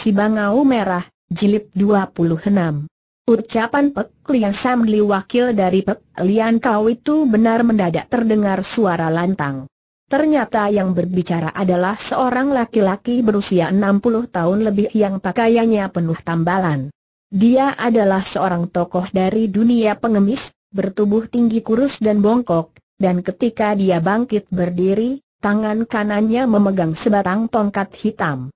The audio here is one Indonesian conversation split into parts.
Si Bangau Merah, Jilid 26 Ucapan Pek Lian Samli wakil dari Pek Lian Kau itu benar mendadak terdengar suara lantang. Ternyata yang berbicara adalah seorang laki-laki berusia 60 tahun lebih yang pakaiannya penuh tambalan. Dia adalah seorang tokoh dari dunia pengemis, bertubuh tinggi kurus dan bongkok, dan ketika dia bangkit berdiri, tangan kanannya memegang sebatang tongkat hitam.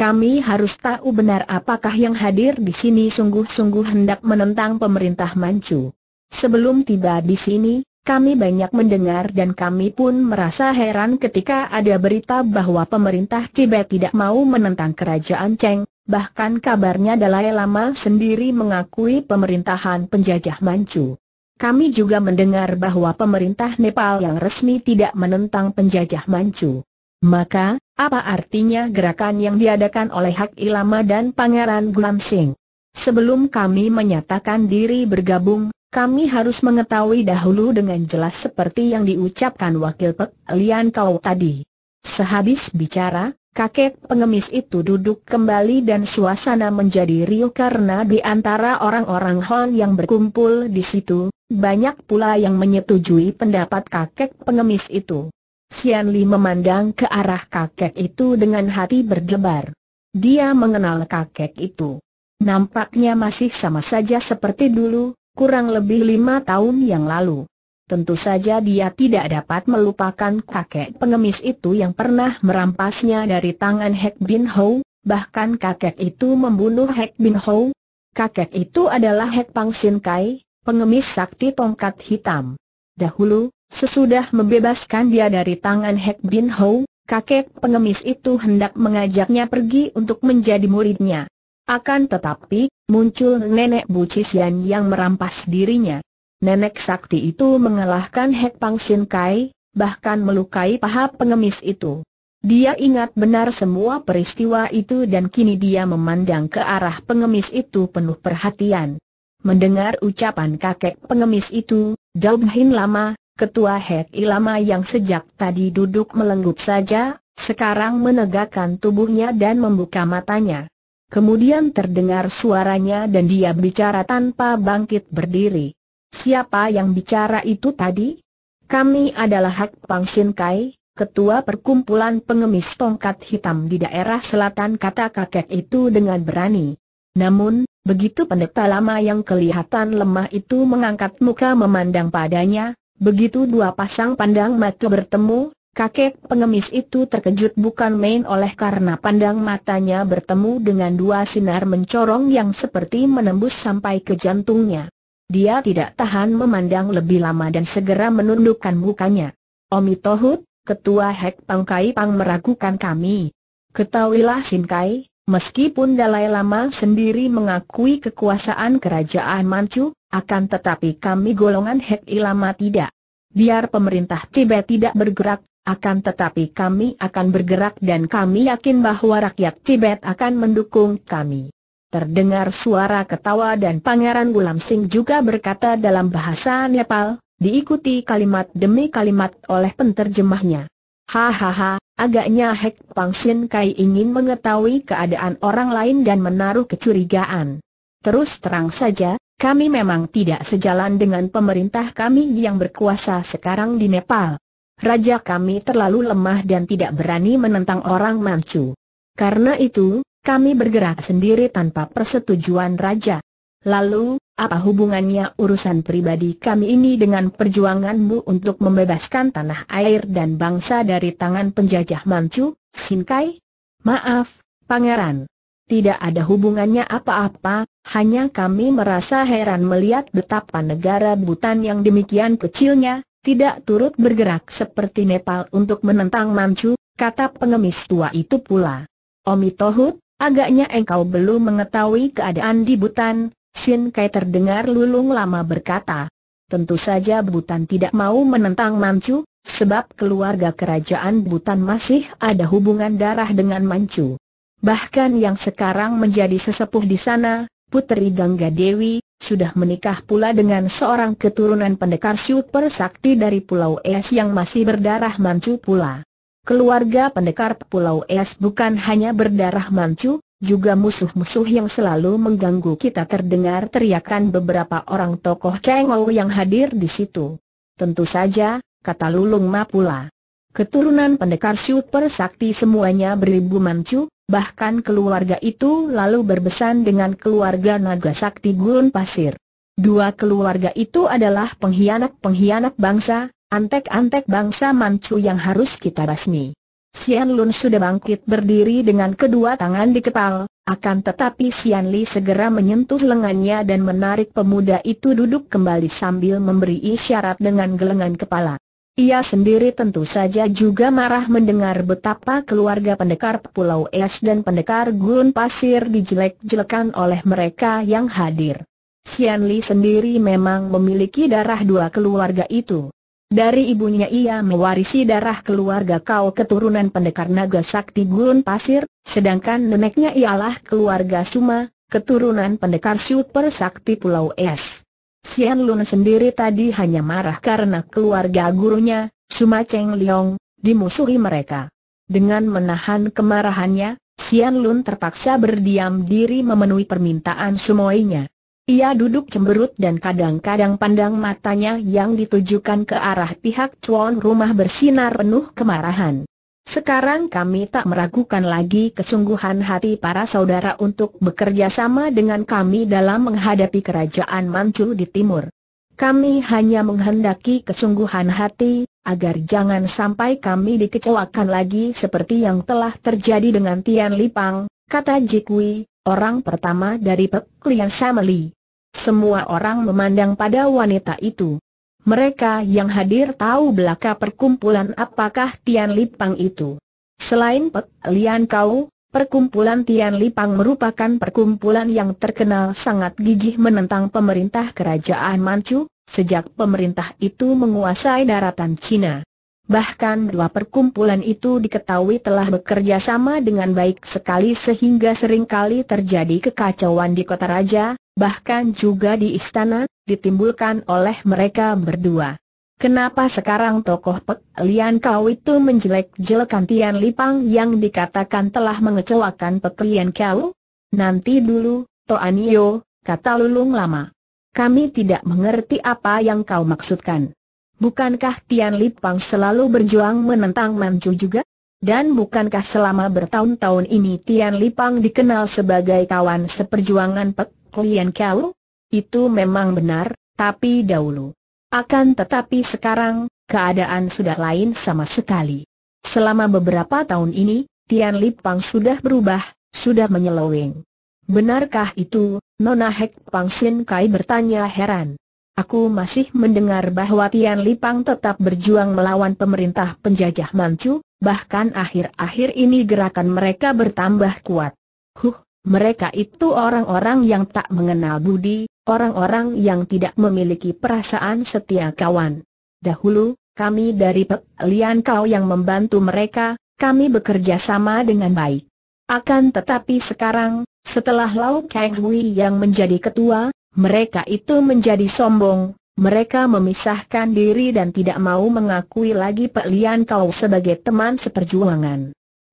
Kami harus tahu benar apakah yang hadir di sini sungguh-sungguh hendak menentang pemerintah Manchu. Sebelum tiba di sini, kami banyak mendengar dan kami pun merasa heran ketika ada berita bahwa pemerintah Tibet tidak mau menentang kerajaan Cheng, bahkan kabarnya Dalai Lama sendiri mengakui pemerintahan penjajah Manchu. Kami juga mendengar bahwa pemerintah Nepal yang resmi tidak menentang penjajah Manchu. Maka, apa artinya gerakan yang diadakan oleh Hak Ilama dan Pangeran Glamsing? Sebelum kami menyatakan diri bergabung, kami harus mengetahui dahulu dengan jelas seperti yang diucapkan wakil Pek Lian Kau tadi. Sehabis bicara, kakek pengemis itu duduk kembali dan suasana menjadi riuh karena di antara orang-orang Hon yang berkumpul di situ, banyak pula yang menyetujui pendapat kakek pengemis itu. Sian Li memandang ke arah kakek itu dengan hati berdebar. Dia mengenal kakek itu. Nampaknya masih sama saja seperti dulu, kurang lebih lima tahun yang lalu. Tentu saja dia tidak dapat melupakan kakek pengemis itu yang pernah merampasnya dari tangan Hek Bin Ho, bahkan kakek itu membunuh Hek Bin Ho. Kakek itu adalah Hek Pang Sin Kai, pengemis sakti tongkat hitam. Dahulu, Sesudah membebaskan dia dari tangan Hek Bin Ho, kakek pengemis itu hendak mengajaknya pergi untuk menjadi muridnya. Akan tetapi, muncul nenek Bu Cisian yang merampas dirinya. Nenek sakti itu mengalahkan Hek Pang Sin Kai, bahkan melukai paha pengemis itu. Dia ingat benar semua peristiwa itu dan kini dia memandang ke arah pengemis itu penuh perhatian. Mendengar ucapan kakek pengemis itu, Daub Bin lama Ketua Hek Ilama yang sejak tadi duduk melenggup saja, sekarang menegakkan tubuhnya dan membuka matanya. Kemudian terdengar suaranya dan dia bicara tanpa bangkit berdiri. Siapa yang bicara itu tadi? Kami adalah Hak Pang Sin Kai, ketua perkumpulan pengemis tongkat hitam di daerah selatan kata kakek itu dengan berani. Namun, begitu pendeta lama yang kelihatan lemah itu mengangkat muka memandang padanya, Begitu dua pasang pandang mata bertemu, kakek pengemis itu terkejut bukan main oleh karena pandang matanya bertemu dengan dua sinar mencorong yang seperti menembus sampai ke jantungnya. Dia tidak tahan memandang lebih lama dan segera menundukkan mukanya. Omi Tohut, Ketua Hek Pangkai Pang meragukan kami. Ketahuilah Sinkai, Meskipun Dalai Lama sendiri mengakui kekuasaan kerajaan Manchu, akan tetapi kami golongan Hek Ilama tidak. Biar pemerintah Tibet tidak bergerak, akan tetapi kami akan bergerak dan kami yakin bahwa rakyat Tibet akan mendukung kami. Terdengar suara ketawa dan Pangeran Gulam Singh juga berkata dalam bahasa Nepal, diikuti kalimat demi kalimat oleh penterjemahnya. Hahaha, Agaknya Hek Pang Sin Kai ingin mengetahui keadaan orang lain dan menaruh kecurigaan. Terus terang saja, kami memang tidak sejalan dengan pemerintah kami yang berkuasa sekarang di Nepal. Raja kami terlalu lemah dan tidak berani menentang orang Manchu. Karena itu, kami bergerak sendiri tanpa persetujuan raja. Lalu, apa hubungannya urusan pribadi kami ini dengan perjuanganmu untuk membebaskan tanah air dan bangsa dari tangan penjajah Manchu, Sinkai? Maaf, Pangeran. Tidak ada hubungannya apa-apa, hanya kami merasa heran melihat betapa negara Butan yang demikian kecilnya, tidak turut bergerak seperti Nepal untuk menentang Manchu, kata pengemis tua itu pula. Omitohut, agaknya engkau belum mengetahui keadaan di Butan, Sin Kai terdengar lulung lama berkata. Tentu saja Butan tidak mau menentang Manchu, sebab keluarga kerajaan Butan masih ada hubungan darah dengan Manchu. Bahkan yang sekarang menjadi sesepuh di sana, Putri Gangga Dewi, sudah menikah pula dengan seorang keturunan pendekar super sakti dari Pulau Es yang masih berdarah Manchu pula. Keluarga pendekar Pulau Es bukan hanya berdarah Manchu, juga musuh-musuh yang selalu mengganggu kita terdengar teriakan beberapa orang tokoh Kengou yang hadir di situ. Tentu saja, kata Lulung Ma pula. Keturunan pendekar super sakti semuanya beribu mancu, bahkan keluarga itu lalu berbesan dengan keluarga naga sakti gurun pasir. Dua keluarga itu adalah pengkhianat-pengkhianat bangsa, antek-antek bangsa mancu yang harus kita basmi. Xian Lun sudah bangkit berdiri dengan kedua tangan di kepal, akan tetapi Xian Li segera menyentuh lengannya dan menarik pemuda itu duduk kembali sambil memberi isyarat dengan gelengan kepala. Ia sendiri tentu saja juga marah mendengar betapa keluarga pendekar Pulau Es dan pendekar Gurun Pasir dijelek-jelekan oleh mereka yang hadir. Xian Li sendiri memang memiliki darah dua keluarga itu. Dari ibunya ia mewarisi darah keluarga kau keturunan pendekar naga sakti gurun pasir, sedangkan neneknya ialah keluarga Suma, keturunan pendekar super sakti pulau es. Sian Lun sendiri tadi hanya marah karena keluarga gurunya, Suma Cheng Leong, dimusuhi mereka. Dengan menahan kemarahannya, Sian Lun terpaksa berdiam diri memenuhi permintaan sumoinya. Ia duduk cemberut dan kadang-kadang pandang matanya yang ditujukan ke arah pihak cuan rumah bersinar penuh kemarahan. Sekarang kami tak meragukan lagi kesungguhan hati para saudara untuk bekerja sama dengan kami dalam menghadapi kerajaan Manchu di timur. Kami hanya menghendaki kesungguhan hati, agar jangan sampai kami dikecewakan lagi seperti yang telah terjadi dengan Tian Lipang, kata Jikui, orang pertama dari Pek Lian Samali. Semua orang memandang pada wanita itu. Mereka yang hadir tahu belaka perkumpulan apakah Tian Lipang itu. Selain Pek Lian Kau, perkumpulan Tian Lipang merupakan perkumpulan yang terkenal sangat gigih menentang pemerintah kerajaan Manchu, sejak pemerintah itu menguasai daratan Cina. Bahkan dua perkumpulan itu diketahui telah bekerja sama dengan baik sekali sehingga seringkali terjadi kekacauan di kota raja, bahkan juga di istana, ditimbulkan oleh mereka berdua. Kenapa sekarang tokoh Pek Lian Kau itu menjelek-jelekan Tian Lipang yang dikatakan telah mengecewakan Pek Lian Kau? Nanti dulu, Toanio, kata Lulung Lama. Kami tidak mengerti apa yang kau maksudkan. Bukankah Tian Lipang selalu berjuang menentang Manchu juga? Dan bukankah selama bertahun-tahun ini Tian Lipang dikenal sebagai kawan seperjuangan Pek Lian Kau? Itu memang benar, tapi dahulu. Akan tetapi sekarang, keadaan sudah lain sama sekali. Selama beberapa tahun ini, Tian Lipang sudah berubah, sudah menyeloweng. Benarkah itu? Nona Hek Pang Sin Kai bertanya heran. Aku masih mendengar bahwa Tian Lipang tetap berjuang melawan pemerintah penjajah Manchu, bahkan akhir-akhir ini gerakan mereka bertambah kuat. Huh, mereka itu orang-orang yang tak mengenal budi, orang-orang yang tidak memiliki perasaan setia kawan. Dahulu, kami dari Pek Lian Kau yang membantu mereka, kami bekerja sama dengan baik. Akan tetapi sekarang, setelah Lau Kang Hui yang menjadi ketua, mereka itu menjadi sombong, mereka memisahkan diri dan tidak mau mengakui lagi Pak Lian Kau sebagai teman seperjuangan.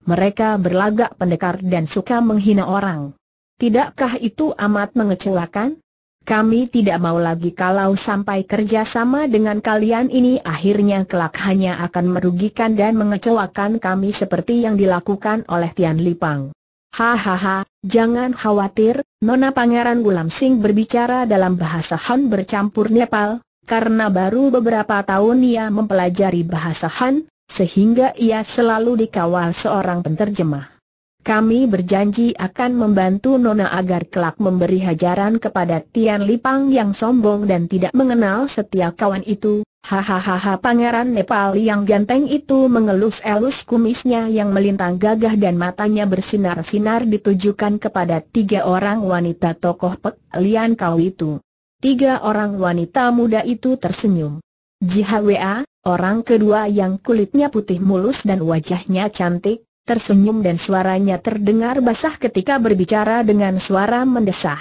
Mereka berlagak pendekar dan suka menghina orang. Tidakkah itu amat mengecewakan? Kami tidak mau lagi kalau sampai kerjasama dengan kalian ini akhirnya kelak hanya akan merugikan dan mengecewakan kami seperti yang dilakukan oleh Tian Lipang. Hahaha, jangan khawatir, Nona Pangeran Gulam Sing berbicara dalam bahasa Han bercampur Nepal, karena baru beberapa tahun ia mempelajari bahasa Han, sehingga ia selalu dikawal seorang penterjemah. Kami berjanji akan membantu Nona agar kelak memberi hajaran kepada Tian Lipang yang sombong dan tidak mengenal setia kawan itu, Hahaha Pangeran Nepal yang ganteng itu mengelus-elus kumisnya yang melintang gagah dan matanya bersinar-sinar ditujukan kepada tiga orang wanita tokoh Pek Lian Kau itu. Tiga orang wanita muda itu tersenyum. Jihwa, orang kedua yang kulitnya putih mulus dan wajahnya cantik, tersenyum dan suaranya terdengar basah ketika berbicara dengan suara mendesah.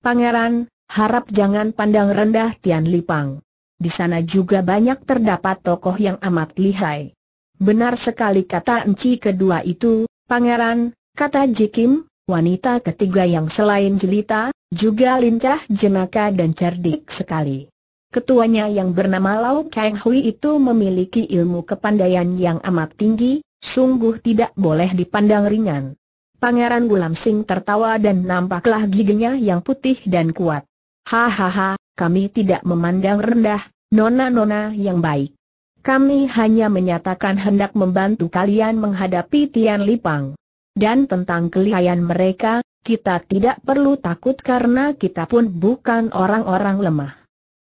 Pangeran, harap jangan pandang rendah Tian Lipang. Di sana juga banyak terdapat tokoh yang amat lihai. Benar sekali kata enci kedua itu, pangeran, kata Jikim, wanita ketiga yang selain jelita, juga lincah jenaka dan cerdik sekali. Ketuanya yang bernama Lau Kang Hui itu memiliki ilmu kepandaian yang amat tinggi, sungguh tidak boleh dipandang ringan. Pangeran Gulam Sing tertawa dan nampaklah giginya yang putih dan kuat. Hahaha, kami tidak memandang rendah nona-nona yang baik. Kami hanya menyatakan hendak membantu kalian menghadapi Tian Lipang. Dan tentang kelihayan mereka, kita tidak perlu takut karena kita pun bukan orang-orang lemah.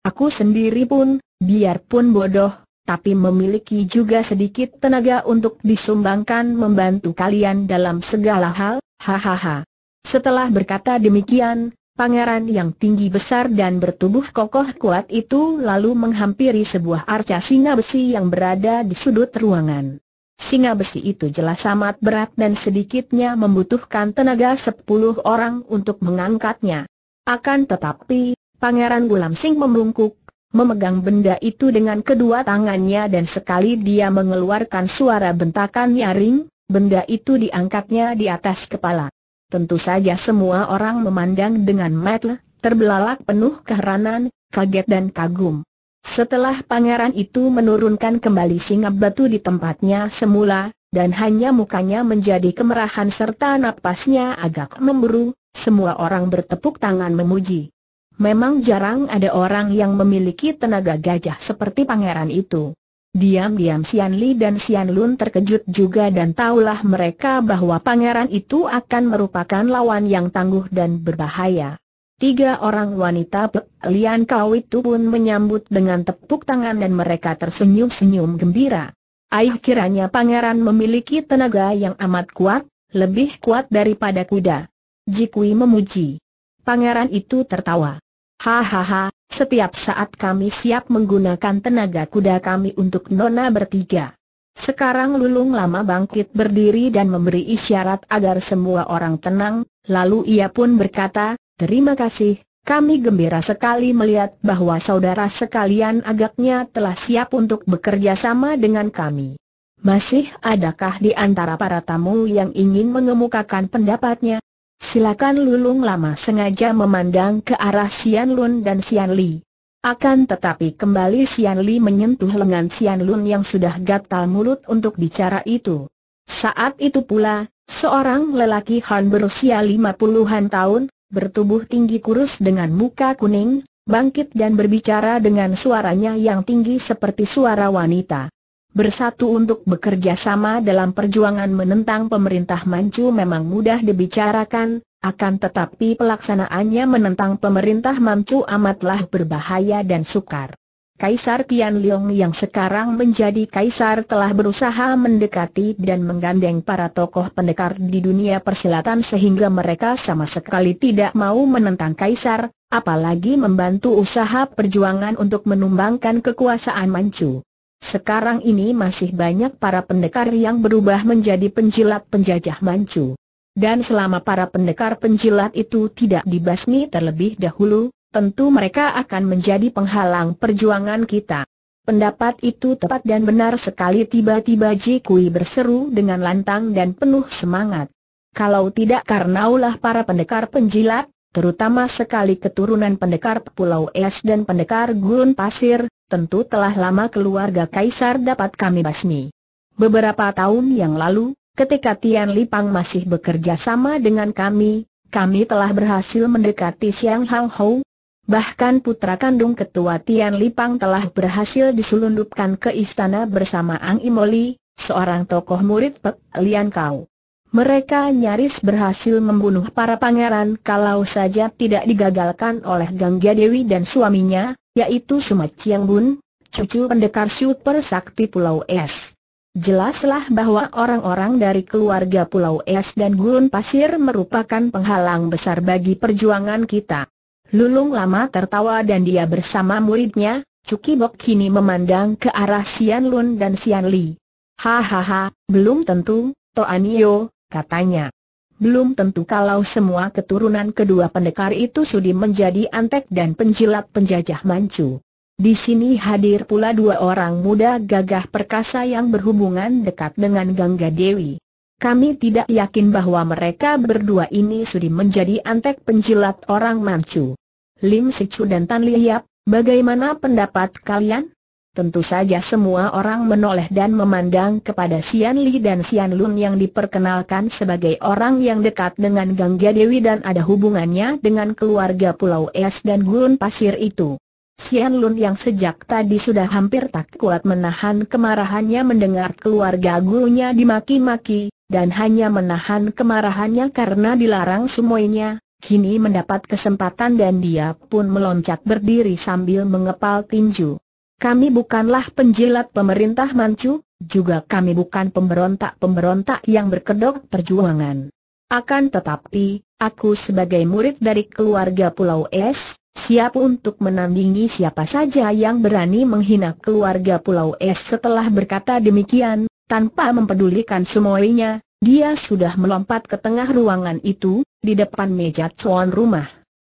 Aku sendiri pun, biarpun bodoh, tapi memiliki juga sedikit tenaga untuk disumbangkan membantu kalian dalam segala hal, hahaha. Setelah berkata demikian, pangeran yang tinggi besar dan bertubuh kokoh kuat itu lalu menghampiri sebuah arca singa besi yang berada di sudut ruangan. Singa besi itu jelas amat berat dan sedikitnya membutuhkan tenaga sepuluh orang untuk mengangkatnya. Akan tetapi, Pangeran Gulam Sing membungkuk, memegang benda itu dengan kedua tangannya dan sekali dia mengeluarkan suara bentakan nyaring, benda itu diangkatnya di atas kepala. Tentu saja semua orang memandang dengan mata terbelalak penuh keheranan, kaget dan kagum. Setelah pangeran itu menurunkan kembali singa batu di tempatnya semula, dan hanya mukanya menjadi kemerahan serta napasnya agak memburu, semua orang bertepuk tangan memuji. Memang jarang ada orang yang memiliki tenaga gajah seperti pangeran itu. Diam-diam Sian Li dan Sian Lun terkejut juga dan tahulah mereka bahwa pangeran itu akan merupakan lawan yang tangguh dan berbahaya. Tiga orang wanita Lian Kau itu pun menyambut dengan tepuk tangan dan mereka tersenyum-senyum gembira. Aih kiranya pangeran memiliki tenaga yang amat kuat, lebih kuat daripada kuda. Jikui memuji. Pangeran itu tertawa. Hahaha, setiap saat kami siap menggunakan tenaga kuda kami untuk nona bertiga. Sekarang Lulung lama bangkit berdiri dan memberi isyarat agar semua orang tenang, lalu ia pun berkata, terima kasih, kami gembira sekali melihat bahwa saudara sekalian agaknya telah siap untuk bekerja sama dengan kami. Masih adakah di antara para tamu yang ingin mengemukakan pendapatnya? Silakan Lulung lama sengaja memandang ke arah Sian Lun dan Sian Li. Akan tetapi kembali Sian Li menyentuh lengan Sian Lun yang sudah gatal mulut untuk bicara itu. Saat itu pula, seorang lelaki Han berusia lima puluhan tahun, bertubuh tinggi kurus dengan muka kuning, bangkit dan berbicara dengan suaranya yang tinggi seperti suara wanita. Bersatu untuk bekerja sama dalam perjuangan menentang pemerintah Manchu memang mudah dibicarakan, akan tetapi pelaksanaannya menentang pemerintah Manchu amatlah berbahaya dan sukar. Kaisar Tianliong yang sekarang menjadi kaisar telah berusaha mendekati dan menggandeng para tokoh pendekar di dunia persilatan sehingga mereka sama sekali tidak mau menentang kaisar, apalagi membantu usaha perjuangan untuk menumbangkan kekuasaan Manchu. Sekarang ini masih banyak para pendekar yang berubah menjadi penjilat penjajah Manchu. Dan selama para pendekar penjilat itu tidak dibasmi terlebih dahulu, tentu mereka akan menjadi penghalang perjuangan kita. Pendapat itu tepat dan benar sekali tiba-tiba Jikui berseru dengan lantang dan penuh semangat. Kalau tidak karena ulah para pendekar penjilat, terutama sekali keturunan pendekar Pulau Es dan pendekar Gurun Pasir, tentu telah lama keluarga Kaisar dapat kami basmi. Beberapa tahun yang lalu, ketika Tian Lipang masih bekerja sama dengan kami, kami telah berhasil mendekati Xiang Hang Hou. Bahkan putra kandung ketua Tian Lipang telah berhasil diselundupkan ke istana bersama Ang Imoli, seorang tokoh murid Pek Lian Kau. Mereka nyaris berhasil membunuh para pangeran kalau saja tidak digagalkan oleh Gangga Dewi dan suaminya, yaitu sumat Chiang Bun, cucu pendekar super sakti Pulau Es. Jelaslah bahwa orang-orang dari keluarga Pulau Es dan Gurun Pasir merupakan penghalang besar bagi perjuangan kita. Lulung lama tertawa dan dia bersama muridnya, Cuki Bok kini memandang ke arah Sian Lun dan Sian Li. Hahaha, belum tentu, to anio katanya belum tentu kalau semua keturunan kedua pendekar itu sudi menjadi antek dan penjilat penjajah mancu. Di sini hadir pula dua orang muda gagah perkasa yang berhubungan dekat dengan Gangga Dewi. Kami tidak yakin bahwa mereka berdua ini sudi menjadi antek penjilat orang mancu. Lim Sicu dan Tan Liap, bagaimana pendapat kalian? Tentu saja semua orang menoleh dan memandang kepada Sian Li dan Sian Lun yang diperkenalkan sebagai orang yang dekat dengan Gangga Dewi dan ada hubungannya dengan keluarga Pulau Es dan Gurun Pasir itu. Sian Lun yang sejak tadi sudah hampir tak kuat menahan kemarahannya mendengar keluarga gurunya dimaki-maki, dan hanya menahan kemarahannya karena dilarang semuanya, kini mendapat kesempatan dan dia pun meloncat berdiri sambil mengepal tinju. Kami bukanlah penjilat pemerintah Manchu, juga kami bukan pemberontak-pemberontak yang berkedok perjuangan. Akan tetapi, aku sebagai murid dari keluarga Pulau Es, siap untuk menandingi siapa saja yang berani menghina keluarga Pulau Es setelah berkata demikian, tanpa mempedulikan semuanya, dia sudah melompat ke tengah ruangan itu, di depan meja tuan rumah.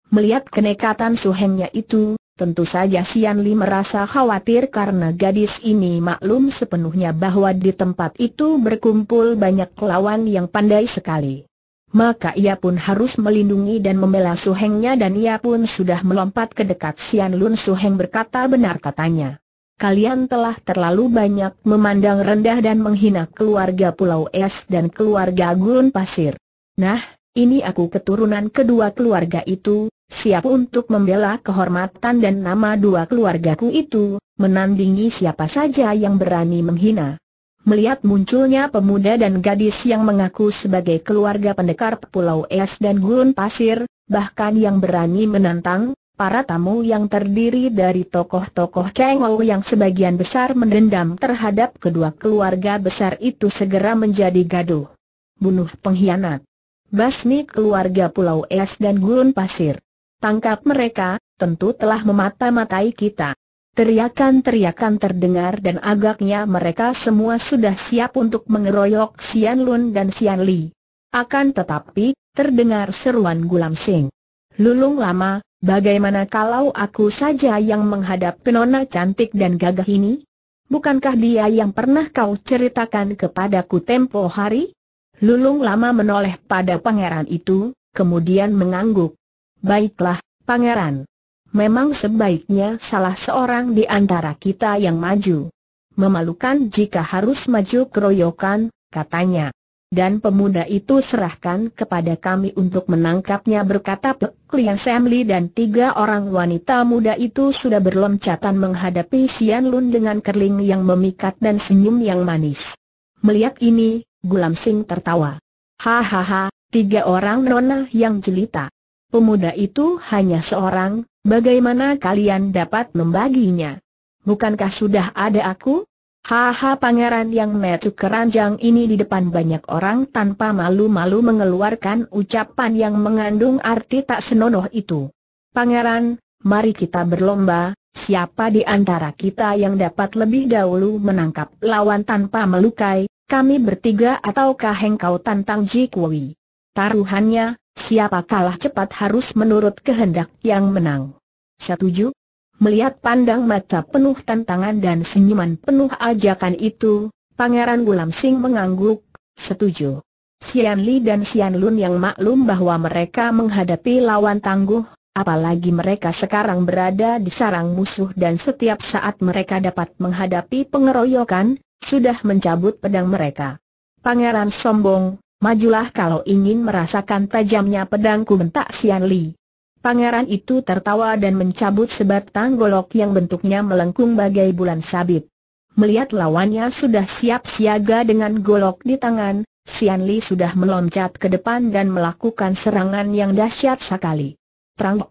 Melihat kenekatan suhengnya itu, Tentu saja Sian Li merasa khawatir karena gadis ini maklum sepenuhnya bahwa di tempat itu berkumpul banyak lawan yang pandai sekali. Maka ia pun harus melindungi dan membela Suhengnya dan ia pun sudah melompat ke dekat Sian Lun Suheng berkata benar katanya. Kalian telah terlalu banyak memandang rendah dan menghina keluarga Pulau Es dan keluarga Gurun Pasir. Nah, ini aku keturunan kedua keluarga itu, siap untuk membela kehormatan dan nama dua keluargaku itu, menandingi siapa saja yang berani menghina. Melihat munculnya pemuda dan gadis yang mengaku sebagai keluarga pendekar Pulau Es dan Gurun Pasir, bahkan yang berani menantang, para tamu yang terdiri dari tokoh-tokoh Kengou yang sebagian besar mendendam terhadap kedua keluarga besar itu segera menjadi gaduh. Bunuh pengkhianat basmi keluarga Pulau Es dan Gurun Pasir. Tangkap mereka, tentu telah memata-matai kita. Teriakan-teriakan terdengar dan agaknya mereka semua sudah siap untuk mengeroyok Sian Lun dan Sian Li. Akan tetapi, terdengar seruan Gulam Sing. Lulung lama, bagaimana kalau aku saja yang menghadap penona cantik dan gagah ini? Bukankah dia yang pernah kau ceritakan kepadaku tempo hari? Lulung lama menoleh pada pangeran itu, kemudian mengangguk. Baiklah, pangeran. Memang sebaiknya salah seorang di antara kita yang maju. Memalukan jika harus maju keroyokan, katanya. Dan pemuda itu serahkan kepada kami untuk menangkapnya berkata klien Samli dan tiga orang wanita muda itu sudah berloncatan menghadapi Sian Lun dengan kerling yang memikat dan senyum yang manis. Melihat ini, Gulam Singh tertawa. Hahaha, tiga orang nona yang jelita. Pemuda itu hanya seorang, bagaimana kalian dapat membaginya? Bukankah sudah ada aku? Haha pangeran yang metu keranjang ini di depan banyak orang tanpa malu-malu mengeluarkan ucapan yang mengandung arti tak senonoh itu. Pangeran, mari kita berlomba, siapa di antara kita yang dapat lebih dahulu menangkap lawan tanpa melukai, kami bertiga ataukah engkau tantang Ji Kui? Taruhannya, siapa kalah cepat harus menurut kehendak yang menang. Setuju? Melihat pandang mata penuh tantangan dan senyuman penuh ajakan itu, Pangeran Gulam Sing mengangguk, setuju. Sian Li dan Sian Lun yang maklum bahwa mereka menghadapi lawan tangguh, Apalagi mereka sekarang berada di sarang musuh dan setiap saat mereka dapat menghadapi pengeroyokan, sudah mencabut pedang mereka. Pangeran sombong, majulah kalau ingin merasakan tajamnya pedangku bentak Sian Li. Pangeran itu tertawa dan mencabut sebatang golok yang bentuknya melengkung bagai bulan sabit. Melihat lawannya sudah siap siaga dengan golok di tangan, Sian Li sudah meloncat ke depan dan melakukan serangan yang dahsyat sekali. Terang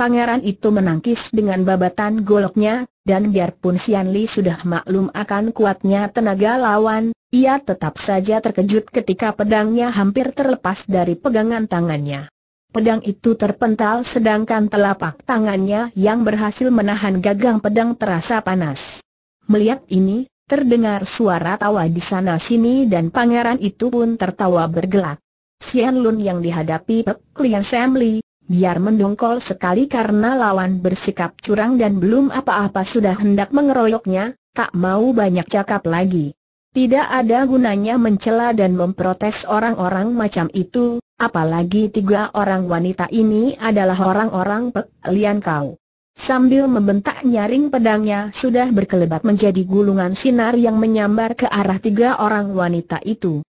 Pangeran itu menangkis dengan babatan goloknya, dan biarpun Sian Li sudah maklum akan kuatnya tenaga lawan, ia tetap saja terkejut ketika pedangnya hampir terlepas dari pegangan tangannya. Pedang itu terpental sedangkan telapak tangannya yang berhasil menahan gagang pedang terasa panas. Melihat ini, terdengar suara tawa di sana-sini dan pangeran itu pun tertawa bergelak. Sian Lun yang dihadapi Pek Lian Sam Li, biar mendongkol sekali karena lawan bersikap curang dan belum apa-apa sudah hendak mengeroyoknya, tak mau banyak cakap lagi. Tidak ada gunanya mencela dan memprotes orang-orang macam itu, apalagi tiga orang wanita ini adalah orang-orang pelian kau. Sambil membentak nyaring pedangnya sudah berkelebat menjadi gulungan sinar yang menyambar ke arah tiga orang wanita itu.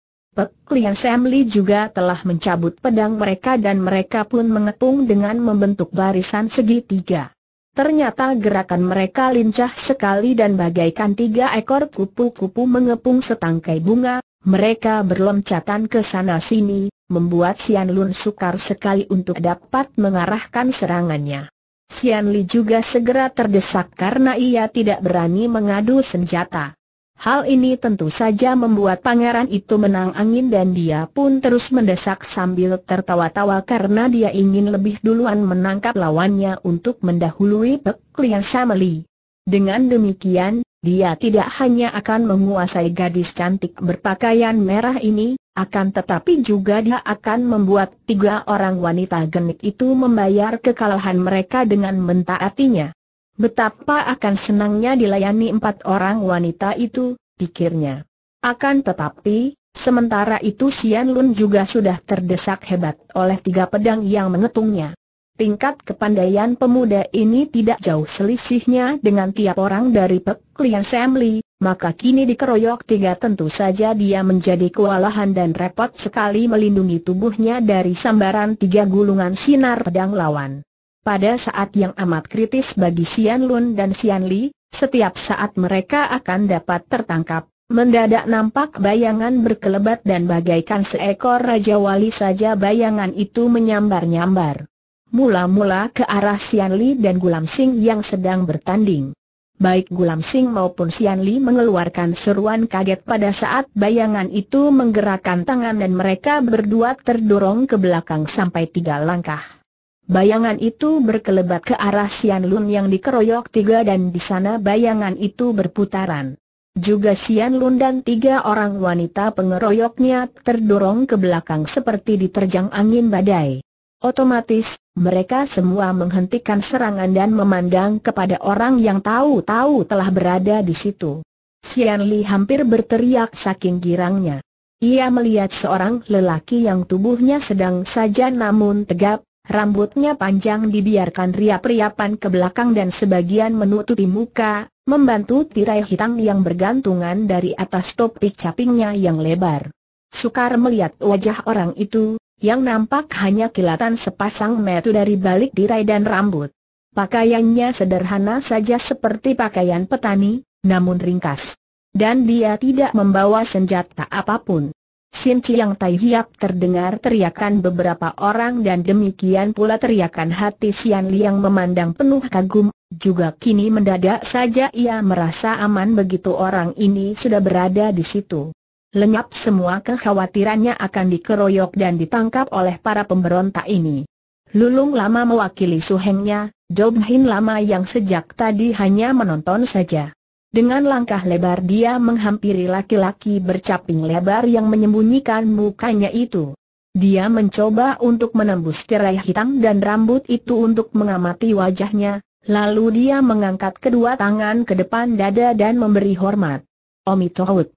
Klien Lian Sam Li juga telah mencabut pedang mereka dan mereka pun mengepung dengan membentuk barisan segitiga. Ternyata gerakan mereka lincah sekali dan bagaikan tiga ekor kupu-kupu mengepung setangkai bunga, mereka berlomcatan ke sana-sini, membuat Sian Lun sukar sekali untuk dapat mengarahkan serangannya. Sian Li juga segera terdesak karena ia tidak berani mengadu senjata. Hal ini tentu saja membuat pangeran itu menang angin dan dia pun terus mendesak sambil tertawa-tawa karena dia ingin lebih duluan menangkap lawannya untuk mendahului Pek Lian Sameli. Dengan demikian, dia tidak hanya akan menguasai gadis cantik berpakaian merah ini, akan tetapi juga dia akan membuat tiga orang wanita genit itu membayar kekalahan mereka dengan mentaatinya. Betapa akan senangnya dilayani empat orang wanita itu, pikirnya. Akan tetapi, sementara itu Sian Lun juga sudah terdesak hebat oleh tiga pedang yang mengetungnya. Tingkat kepandaian pemuda ini tidak jauh selisihnya dengan tiap orang dari Pek Lian Sam Li, maka kini dikeroyok tiga tentu saja dia menjadi kewalahan dan repot sekali melindungi tubuhnya dari sambaran tiga gulungan sinar pedang lawan pada saat yang amat kritis bagi Sian Lun dan Sian Li, setiap saat mereka akan dapat tertangkap. Mendadak nampak bayangan berkelebat dan bagaikan seekor Raja Wali saja bayangan itu menyambar-nyambar. Mula-mula ke arah Sian Li dan Gulam Sing yang sedang bertanding. Baik Gulam Sing maupun Sian Li mengeluarkan seruan kaget pada saat bayangan itu menggerakkan tangan dan mereka berdua terdorong ke belakang sampai tiga langkah. Bayangan itu berkelebat ke arah Sian Lun yang dikeroyok tiga dan di sana bayangan itu berputaran. Juga Sian Lun dan tiga orang wanita pengeroyoknya terdorong ke belakang seperti diterjang angin badai. Otomatis, mereka semua menghentikan serangan dan memandang kepada orang yang tahu-tahu telah berada di situ. Sian Li hampir berteriak saking girangnya. Ia melihat seorang lelaki yang tubuhnya sedang saja namun tegap, rambutnya panjang dibiarkan riap-riapan ke belakang dan sebagian menutupi muka, membantu tirai hitam yang bergantungan dari atas topi capingnya yang lebar. Sukar melihat wajah orang itu, yang nampak hanya kilatan sepasang metu dari balik tirai dan rambut. Pakaiannya sederhana saja seperti pakaian petani, namun ringkas. Dan dia tidak membawa senjata apapun. Sin Chiang Tai Hiap terdengar teriakan beberapa orang dan demikian pula teriakan hati Sian Liang memandang penuh kagum, juga kini mendadak saja ia merasa aman begitu orang ini sudah berada di situ. Lenyap semua kekhawatirannya akan dikeroyok dan ditangkap oleh para pemberontak ini. Lulung lama mewakili suhengnya, Dobhin lama yang sejak tadi hanya menonton saja. Dengan langkah lebar dia menghampiri laki-laki bercaping lebar yang menyembunyikan mukanya itu. Dia mencoba untuk menembus tirai hitam dan rambut itu untuk mengamati wajahnya, lalu dia mengangkat kedua tangan ke depan dada dan memberi hormat. Omitohut.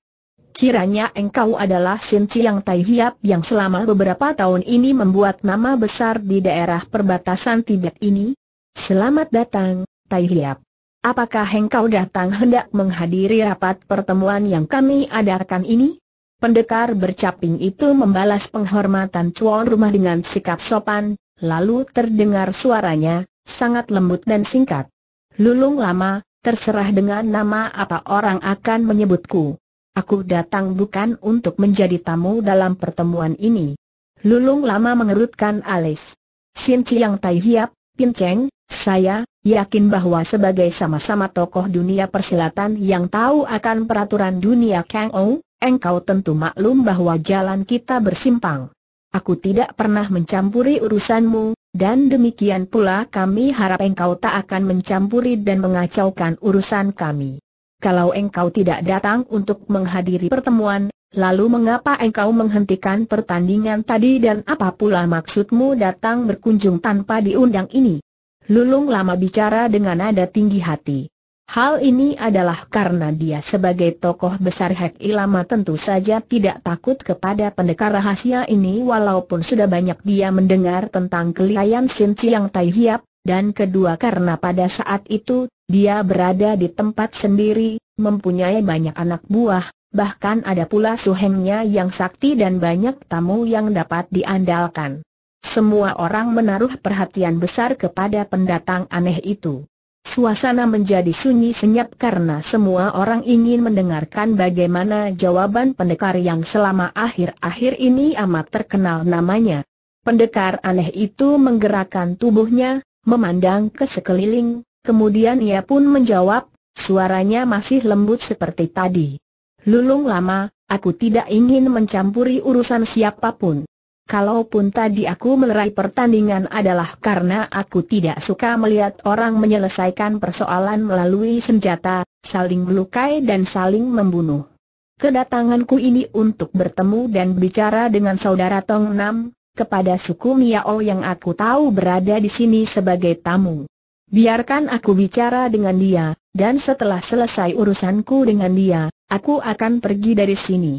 Kiranya engkau adalah Sin Chiang Tai Hiap yang selama beberapa tahun ini membuat nama besar di daerah perbatasan Tibet ini? Selamat datang, Tai Hiap. Apakah engkau datang hendak menghadiri rapat pertemuan yang kami adakan ini? Pendekar bercaping itu membalas penghormatan cuan rumah dengan sikap sopan, lalu terdengar suaranya, sangat lembut dan singkat. Lulung lama, terserah dengan nama apa orang akan menyebutku. Aku datang bukan untuk menjadi tamu dalam pertemuan ini. Lulung lama mengerutkan alis. Sin Chiang Tai Hiap, Pin Cheng, saya yakin bahwa sebagai sama-sama tokoh dunia persilatan yang tahu akan peraturan dunia Kang Ou, engkau tentu maklum bahwa jalan kita bersimpang. Aku tidak pernah mencampuri urusanmu, dan demikian pula kami harap engkau tak akan mencampuri dan mengacaukan urusan kami. Kalau engkau tidak datang untuk menghadiri pertemuan, lalu mengapa engkau menghentikan pertandingan tadi dan apa pula maksudmu datang berkunjung tanpa diundang ini? Lulung lama bicara dengan nada tinggi hati. Hal ini adalah karena dia sebagai tokoh besar Hek Ilama tentu saja tidak takut kepada pendekar rahasia ini walaupun sudah banyak dia mendengar tentang kelihayan Sin Chiang Tai Hiap, dan kedua karena pada saat itu, dia berada di tempat sendiri, mempunyai banyak anak buah, bahkan ada pula suhengnya yang sakti dan banyak tamu yang dapat diandalkan. Semua orang menaruh perhatian besar kepada pendatang aneh itu. Suasana menjadi sunyi senyap karena semua orang ingin mendengarkan bagaimana jawaban pendekar yang selama akhir-akhir ini amat terkenal namanya. Pendekar aneh itu menggerakkan tubuhnya, memandang ke sekeliling, kemudian ia pun menjawab, suaranya masih lembut seperti tadi. Lulung lama, aku tidak ingin mencampuri urusan siapapun. Kalaupun tadi aku melerai pertandingan adalah karena aku tidak suka melihat orang menyelesaikan persoalan melalui senjata, saling melukai dan saling membunuh. Kedatanganku ini untuk bertemu dan bicara dengan saudara Tong Nam, kepada suku Miao yang aku tahu berada di sini sebagai tamu. Biarkan aku bicara dengan dia, dan setelah selesai urusanku dengan dia, aku akan pergi dari sini.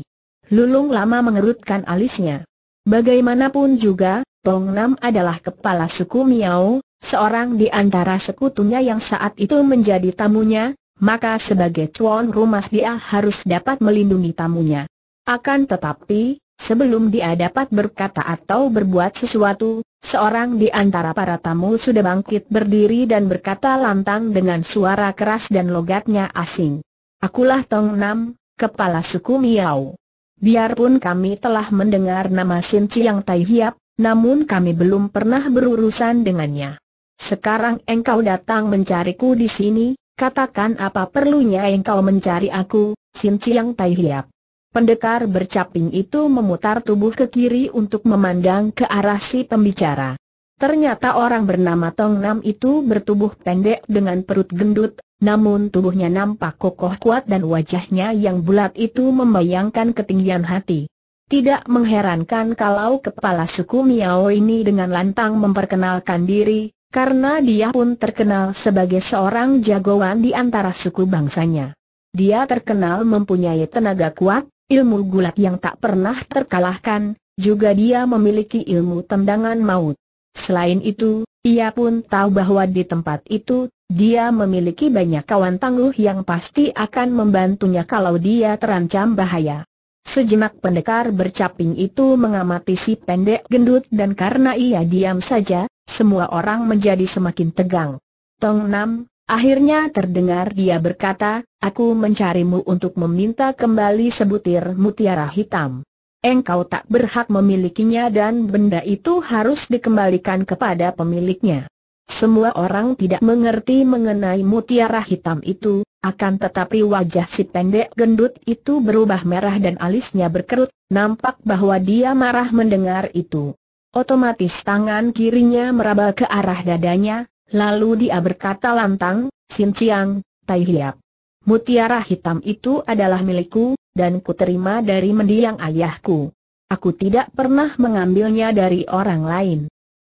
Lulung lama mengerutkan alisnya. Bagaimanapun juga, Tong Nam adalah kepala suku Miao, seorang di antara sekutunya yang saat itu menjadi tamunya, maka sebagai tuan rumah dia harus dapat melindungi tamunya. Akan tetapi, sebelum dia dapat berkata atau berbuat sesuatu, seorang di antara para tamu sudah bangkit berdiri dan berkata lantang dengan suara keras dan logatnya asing. Akulah Tong Nam, kepala suku Miao. Biarpun kami telah mendengar nama Sin Chiang Tai Hiap, namun kami belum pernah berurusan dengannya. Sekarang engkau datang mencariku di sini, katakan apa perlunya engkau mencari aku, Sin Chiang Tai Hiap. Pendekar bercaping itu memutar tubuh ke kiri untuk memandang ke arah si pembicara. Ternyata orang bernama Tong Nam itu bertubuh pendek dengan perut gendut, namun tubuhnya nampak kokoh kuat dan wajahnya yang bulat itu membayangkan ketinggian hati. Tidak mengherankan kalau kepala suku Miao ini dengan lantang memperkenalkan diri, karena dia pun terkenal sebagai seorang jagoan di antara suku bangsanya. Dia terkenal mempunyai tenaga kuat, ilmu gulat yang tak pernah terkalahkan, juga dia memiliki ilmu tendangan maut. Selain itu, ia pun tahu bahwa di tempat itu, dia memiliki banyak kawan tangguh yang pasti akan membantunya kalau dia terancam bahaya. Sejenak pendekar bercaping itu mengamati si pendek gendut dan karena ia diam saja, semua orang menjadi semakin tegang. Tong Nam, akhirnya terdengar dia berkata, aku mencarimu untuk meminta kembali sebutir mutiara hitam engkau tak berhak memilikinya dan benda itu harus dikembalikan kepada pemiliknya. Semua orang tidak mengerti mengenai mutiara hitam itu, akan tetapi wajah si pendek gendut itu berubah merah dan alisnya berkerut, nampak bahwa dia marah mendengar itu. Otomatis tangan kirinya meraba ke arah dadanya, lalu dia berkata lantang, Sin Chiang, Tai Hiap. Mutiara hitam itu adalah milikku, dan kuterima dari mendiang ayahku. Aku tidak pernah mengambilnya dari orang lain.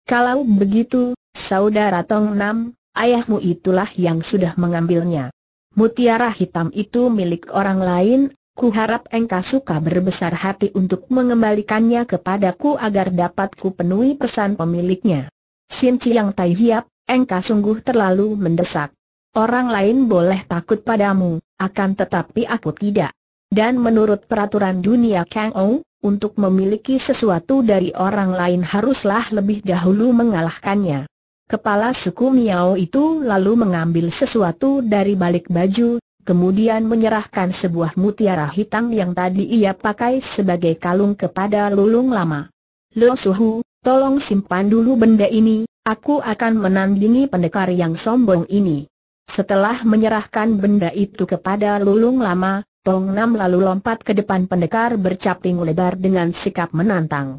Kalau begitu, saudara Tong Nam, ayahmu itulah yang sudah mengambilnya. Mutiara hitam itu milik orang lain, ku harap engkau suka berbesar hati untuk mengembalikannya kepadaku agar dapat ku penuhi pesan pemiliknya. Sin Chiang Tai Hiap, engkau sungguh terlalu mendesak. Orang lain boleh takut padamu, akan tetapi aku tidak. Dan menurut peraturan dunia Kang Ou, untuk memiliki sesuatu dari orang lain haruslah lebih dahulu mengalahkannya. Kepala suku Miao itu lalu mengambil sesuatu dari balik baju, kemudian menyerahkan sebuah mutiara hitam yang tadi ia pakai sebagai kalung kepada Lulung Lama. Lo Suhu, tolong simpan dulu benda ini, aku akan menandingi pendekar yang sombong ini. Setelah menyerahkan benda itu kepada Lulung Lama, Tong Nam lalu lompat ke depan pendekar bercaping lebar dengan sikap menantang.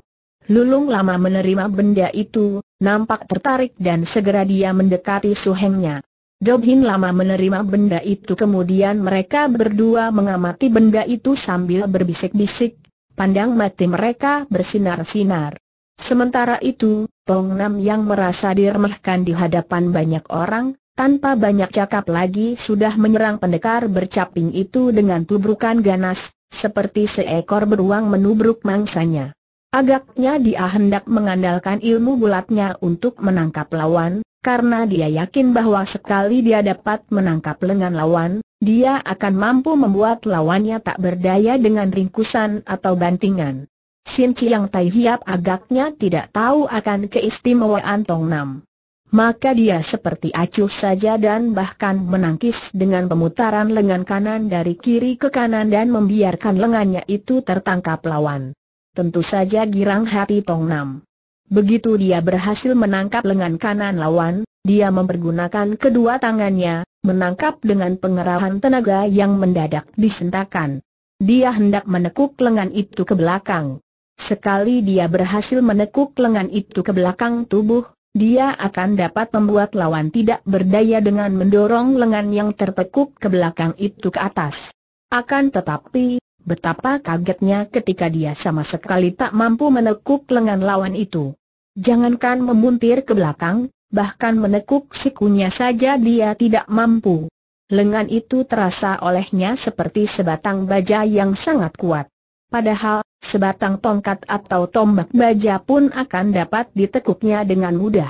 Lulung lama menerima benda itu, nampak tertarik dan segera dia mendekati suhengnya. Dobhin lama menerima benda itu kemudian mereka berdua mengamati benda itu sambil berbisik-bisik, pandang mati mereka bersinar-sinar. Sementara itu, Tong Nam yang merasa diremehkan di hadapan banyak orang, tanpa banyak cakap lagi sudah menyerang pendekar bercaping itu dengan tubrukan ganas, seperti seekor beruang menubruk mangsanya. Agaknya dia hendak mengandalkan ilmu bulatnya untuk menangkap lawan, karena dia yakin bahwa sekali dia dapat menangkap lengan lawan, dia akan mampu membuat lawannya tak berdaya dengan ringkusan atau bantingan. Sinci yang Tai Hiap agaknya tidak tahu akan keistimewaan Tong Nam maka dia seperti acuh saja dan bahkan menangkis dengan pemutaran lengan kanan dari kiri ke kanan dan membiarkan lengannya itu tertangkap lawan. Tentu saja girang hati Tong Nam. Begitu dia berhasil menangkap lengan kanan lawan, dia mempergunakan kedua tangannya, menangkap dengan pengerahan tenaga yang mendadak disentakan. Dia hendak menekuk lengan itu ke belakang. Sekali dia berhasil menekuk lengan itu ke belakang tubuh, dia akan dapat membuat lawan tidak berdaya dengan mendorong lengan yang tertekuk ke belakang itu ke atas. Akan tetapi, betapa kagetnya ketika dia sama sekali tak mampu menekuk lengan lawan itu. Jangankan memuntir ke belakang, bahkan menekuk sikunya saja dia tidak mampu. Lengan itu terasa olehnya seperti sebatang baja yang sangat kuat. Padahal, sebatang tongkat atau tombak baja pun akan dapat ditekuknya dengan mudah.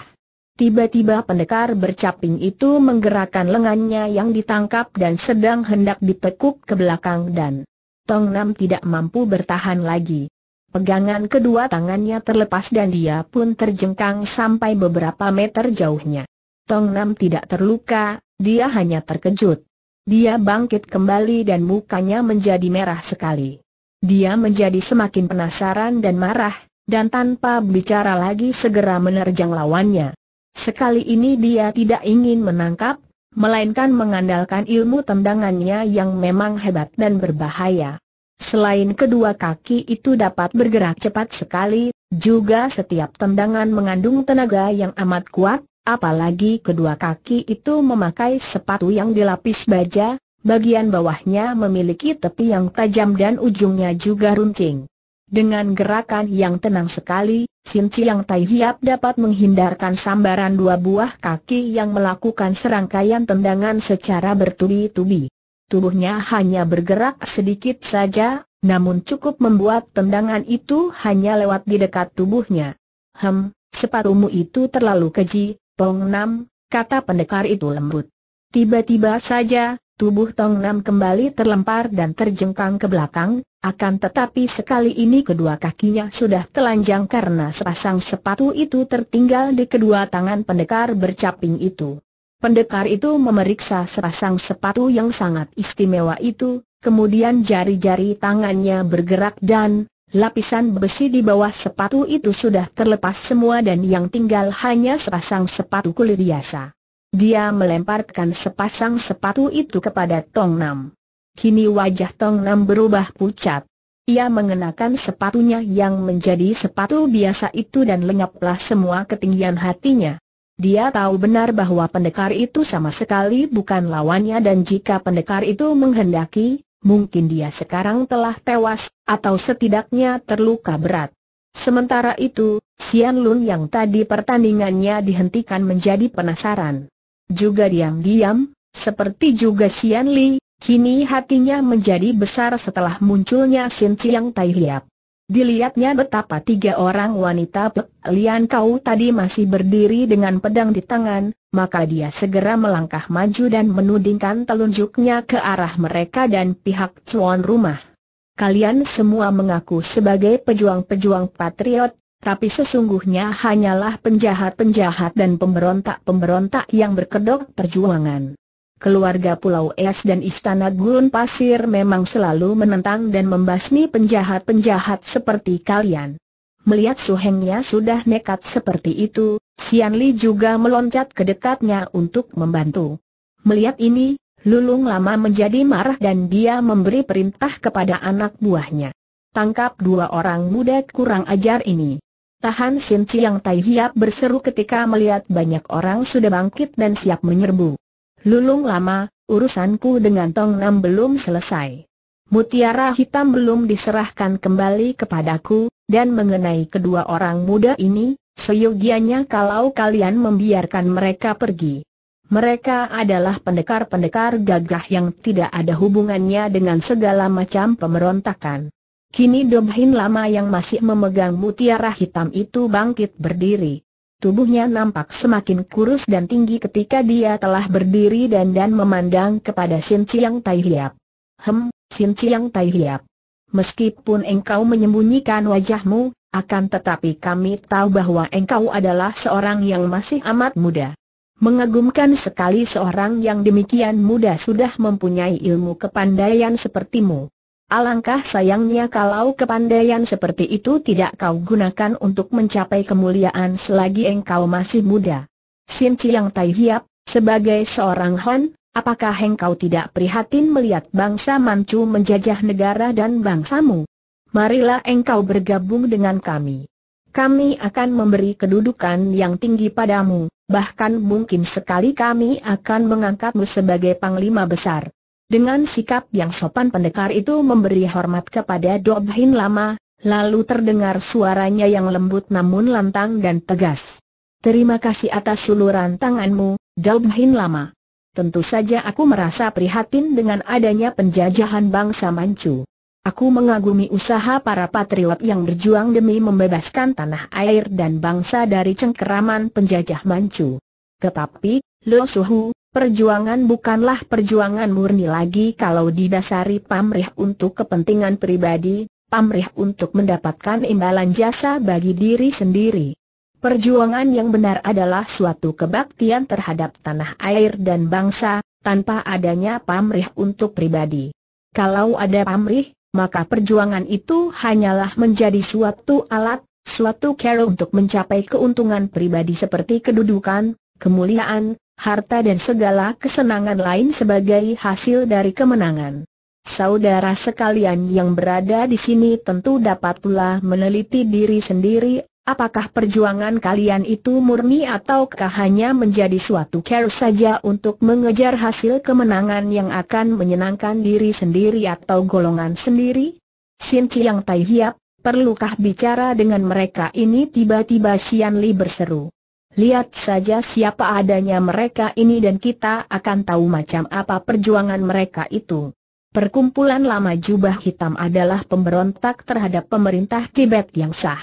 Tiba-tiba pendekar bercaping itu menggerakkan lengannya yang ditangkap dan sedang hendak ditekuk ke belakang dan Tong Nam tidak mampu bertahan lagi. Pegangan kedua tangannya terlepas dan dia pun terjengkang sampai beberapa meter jauhnya. Tong Nam tidak terluka, dia hanya terkejut. Dia bangkit kembali dan mukanya menjadi merah sekali. Dia menjadi semakin penasaran dan marah, dan tanpa bicara lagi segera menerjang lawannya. Sekali ini dia tidak ingin menangkap, melainkan mengandalkan ilmu tendangannya yang memang hebat dan berbahaya. Selain kedua kaki itu dapat bergerak cepat sekali, juga setiap tendangan mengandung tenaga yang amat kuat, apalagi kedua kaki itu memakai sepatu yang dilapis baja, bagian bawahnya memiliki tepi yang tajam dan ujungnya juga runcing. Dengan gerakan yang tenang sekali, Sin Chiang Tai Hiap dapat menghindarkan sambaran dua buah kaki yang melakukan serangkaian tendangan secara bertubi-tubi. Tubuhnya hanya bergerak sedikit saja, namun cukup membuat tendangan itu hanya lewat di dekat tubuhnya. Hem, separuhmu itu terlalu keji, Pong Nam, kata pendekar itu lembut. Tiba-tiba saja, Tubuh Tong Nam kembali terlempar dan terjengkang ke belakang, akan tetapi sekali ini kedua kakinya sudah telanjang karena sepasang sepatu itu tertinggal di kedua tangan pendekar bercaping itu. Pendekar itu memeriksa sepasang sepatu yang sangat istimewa itu, kemudian jari-jari tangannya bergerak dan Lapisan besi di bawah sepatu itu sudah terlepas semua dan yang tinggal hanya sepasang sepatu kulit biasa. Dia melemparkan sepasang sepatu itu kepada Tong Nam. Kini wajah Tong Nam berubah pucat. Ia mengenakan sepatunya yang menjadi sepatu biasa itu dan lenyaplah semua ketinggian hatinya. Dia tahu benar bahwa pendekar itu sama sekali bukan lawannya dan jika pendekar itu menghendaki, mungkin dia sekarang telah tewas, atau setidaknya terluka berat. Sementara itu, Xian Lun yang tadi pertandingannya dihentikan menjadi penasaran juga diam-diam, seperti juga Xian Li, kini hatinya menjadi besar setelah munculnya Sin Chiang Tai Hiap. Dilihatnya betapa tiga orang wanita Pek Lian Kau tadi masih berdiri dengan pedang di tangan, maka dia segera melangkah maju dan menudingkan telunjuknya ke arah mereka dan pihak Cuan rumah. Kalian semua mengaku sebagai pejuang-pejuang patriot, tapi sesungguhnya hanyalah penjahat-penjahat dan pemberontak-pemberontak yang berkedok perjuangan. Keluarga Pulau Es dan Istana Gurun Pasir memang selalu menentang dan membasmi penjahat-penjahat seperti kalian. Melihat suhengnya sudah nekat seperti itu, Sian Li juga meloncat ke dekatnya untuk membantu. Melihat ini, Lulung lama menjadi marah dan dia memberi perintah kepada anak buahnya. Tangkap dua orang muda kurang ajar ini. Tahan Sin Chiang Tai Hiap berseru ketika melihat banyak orang sudah bangkit dan siap menyerbu. Lulung lama, urusanku dengan Tong Nam belum selesai. Mutiara hitam belum diserahkan kembali kepadaku, dan mengenai kedua orang muda ini, seyogianya kalau kalian membiarkan mereka pergi. Mereka adalah pendekar-pendekar gagah yang tidak ada hubungannya dengan segala macam pemberontakan. Kini Dobhin lama yang masih memegang mutiara hitam itu bangkit berdiri. Tubuhnya nampak semakin kurus dan tinggi ketika dia telah berdiri dan dan memandang kepada Sin Chiang Tai Hiap. Hem, Sin Chiang Tai Hiap. Meskipun engkau menyembunyikan wajahmu, akan tetapi kami tahu bahwa engkau adalah seorang yang masih amat muda. Mengagumkan sekali seorang yang demikian muda sudah mempunyai ilmu kepandaian sepertimu. Alangkah sayangnya kalau kepandaian seperti itu tidak kau gunakan untuk mencapai kemuliaan selagi engkau masih muda. Sin Chiang Tai Hiap, sebagai seorang Han, apakah engkau tidak prihatin melihat bangsa Manchu menjajah negara dan bangsamu? Marilah engkau bergabung dengan kami. Kami akan memberi kedudukan yang tinggi padamu, bahkan mungkin sekali kami akan mengangkatmu sebagai panglima besar. Dengan sikap yang sopan pendekar itu memberi hormat kepada Dobhin Lama, lalu terdengar suaranya yang lembut namun lantang dan tegas. Terima kasih atas suluran tanganmu, Dobhin Lama. Tentu saja aku merasa prihatin dengan adanya penjajahan bangsa Manchu. Aku mengagumi usaha para patriot yang berjuang demi membebaskan tanah air dan bangsa dari cengkeraman penjajah Manchu. Tetapi, Lo Suhu, Perjuangan bukanlah perjuangan murni lagi kalau didasari pamrih untuk kepentingan pribadi, pamrih untuk mendapatkan imbalan jasa bagi diri sendiri. Perjuangan yang benar adalah suatu kebaktian terhadap tanah air dan bangsa, tanpa adanya pamrih untuk pribadi. Kalau ada pamrih, maka perjuangan itu hanyalah menjadi suatu alat, suatu cara untuk mencapai keuntungan pribadi seperti kedudukan, kemuliaan, harta dan segala kesenangan lain sebagai hasil dari kemenangan. Saudara sekalian yang berada di sini tentu dapat pula meneliti diri sendiri, apakah perjuangan kalian itu murni ataukah hanya menjadi suatu care saja untuk mengejar hasil kemenangan yang akan menyenangkan diri sendiri atau golongan sendiri? Sin Chiang Tai Hiap, perlukah bicara dengan mereka ini tiba-tiba Sian Li berseru. Lihat saja siapa adanya mereka ini dan kita akan tahu macam apa perjuangan mereka itu. Perkumpulan lama jubah hitam adalah pemberontak terhadap pemerintah Tibet yang sah.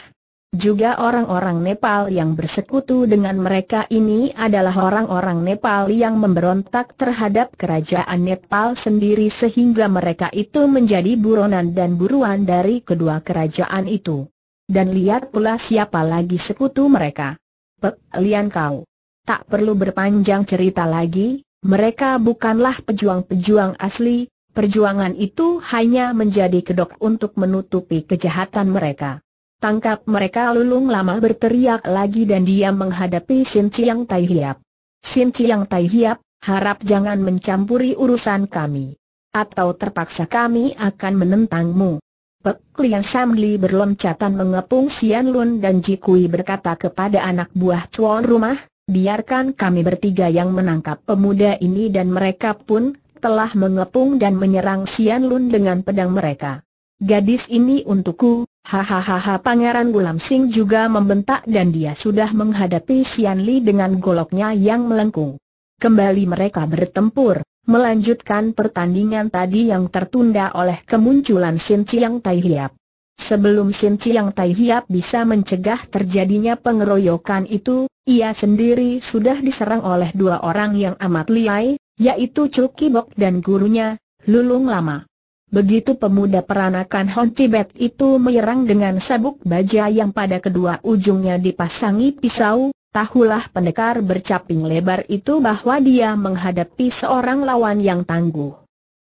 Juga orang-orang Nepal yang bersekutu dengan mereka ini adalah orang-orang Nepal yang memberontak terhadap kerajaan Nepal sendiri sehingga mereka itu menjadi buronan dan buruan dari kedua kerajaan itu. Dan lihat pula siapa lagi sekutu mereka. Pek, lian kau. Tak perlu berpanjang cerita lagi, mereka bukanlah pejuang-pejuang asli, perjuangan itu hanya menjadi kedok untuk menutupi kejahatan mereka. Tangkap mereka lulung lama berteriak lagi dan dia menghadapi Sin Chiang Tai Hiap. Sin Chiang Tai Hiap, harap jangan mencampuri urusan kami. Atau terpaksa kami akan menentangmu. Pek Lian Samli berloncatan mengepung Sian Lun dan Ji Kui berkata kepada anak buah cuan rumah, biarkan kami bertiga yang menangkap pemuda ini dan mereka pun telah mengepung dan menyerang Sian Lun dengan pedang mereka. Gadis ini untukku, hahaha Pangeran Gulam Sing juga membentak dan dia sudah menghadapi Sian Li dengan goloknya yang melengkung. Kembali mereka bertempur, melanjutkan pertandingan tadi yang tertunda oleh kemunculan Sin Chiang Tai Hiap. Sebelum Sin Chiang Tai Hiap bisa mencegah terjadinya pengeroyokan itu, ia sendiri sudah diserang oleh dua orang yang amat liai, yaitu Chu Kibok dan gurunya, Lulung Lama. Begitu pemuda peranakan Hon Tibet itu menyerang dengan sabuk baja yang pada kedua ujungnya dipasangi pisau, Tahulah pendekar bercaping lebar itu bahwa dia menghadapi seorang lawan yang tangguh.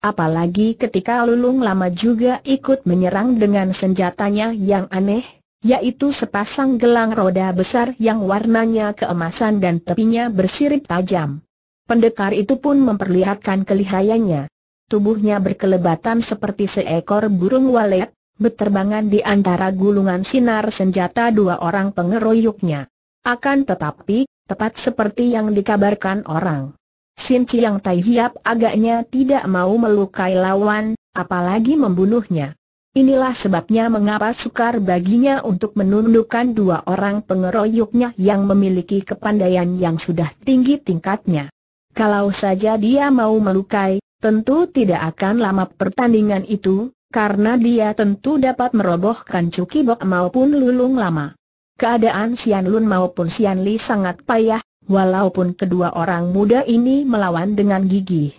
Apalagi ketika Lulung Lama juga ikut menyerang dengan senjatanya yang aneh, yaitu sepasang gelang roda besar yang warnanya keemasan dan tepinya bersirip tajam. Pendekar itu pun memperlihatkan kelihayannya. Tubuhnya berkelebatan seperti seekor burung walet, beterbangan di antara gulungan sinar senjata dua orang pengeroyoknya. Akan tetapi, tepat seperti yang dikabarkan orang. Sin Chiang Tai Hiap agaknya tidak mau melukai lawan, apalagi membunuhnya. Inilah sebabnya mengapa sukar baginya untuk menundukkan dua orang pengeroyoknya yang memiliki kepandaian yang sudah tinggi tingkatnya. Kalau saja dia mau melukai, tentu tidak akan lama pertandingan itu, karena dia tentu dapat merobohkan Cuki Bok maupun Lulung Lama. Keadaan Sian Lun maupun Sian Li sangat payah, walaupun kedua orang muda ini melawan dengan gigih.